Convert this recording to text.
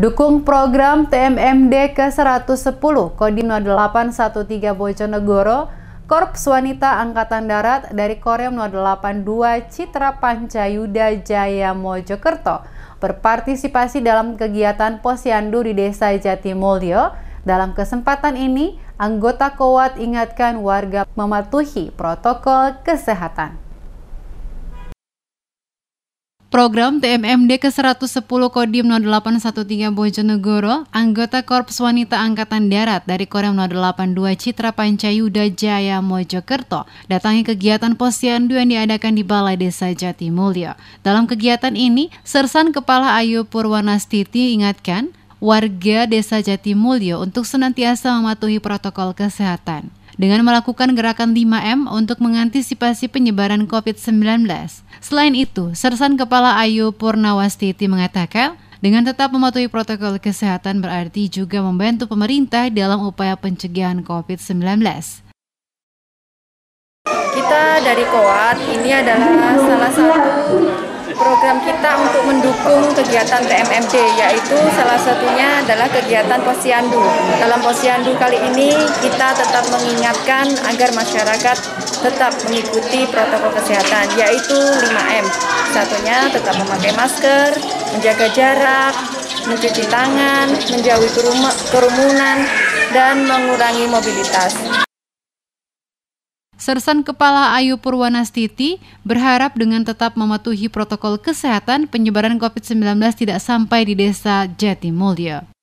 Dukung program TMMD ke-110 Kodim 0813 Bojonegoro, Korps Wanita Angkatan Darat dari Korem 082 Citra Pancayuda Jaya Mojokerto berpartisipasi dalam kegiatan posyandu di Desa Jatimulyo. Dalam kesempatan ini, anggota Kowat ingatkan warga mematuhi protokol kesehatan. Program TMMD ke-110 Kodim 0813 Bojonegoro, anggota Korps Wanita Angkatan Darat dari Korem 082 Citra Pancayuda Jaya Mojokerto, datangi kegiatan posyandu yang diadakan di Balai Desa Jatimulyo. Dalam kegiatan ini, Sersan Kepala Ayu Purwanastiti ingatkan, warga Desa Jatimulyo untuk senantiasa mematuhi protokol kesehatan dengan melakukan gerakan 5M untuk mengantisipasi penyebaran COVID-19. Selain itu, Sersan Kepala Ayu Purnawastiti mengatakan, dengan tetap mematuhi protokol kesehatan berarti juga membantu pemerintah dalam upaya pencegahan COVID-19. Kita dari Koat ini adalah salah satu program kita untuk mendukung kegiatan TMMD yaitu salah satunya adalah kegiatan posyandu. Dalam posyandu kali ini kita tetap mengingatkan agar masyarakat tetap mengikuti protokol kesehatan yaitu 5M. Satunya tetap memakai masker, menjaga jarak, mencuci tangan, menjauhi kerumunan dan mengurangi mobilitas. Sersan Kepala Ayu Purwanastiti berharap dengan tetap mematuhi protokol kesehatan penyebaran COVID-19 tidak sampai di desa Jatimulya.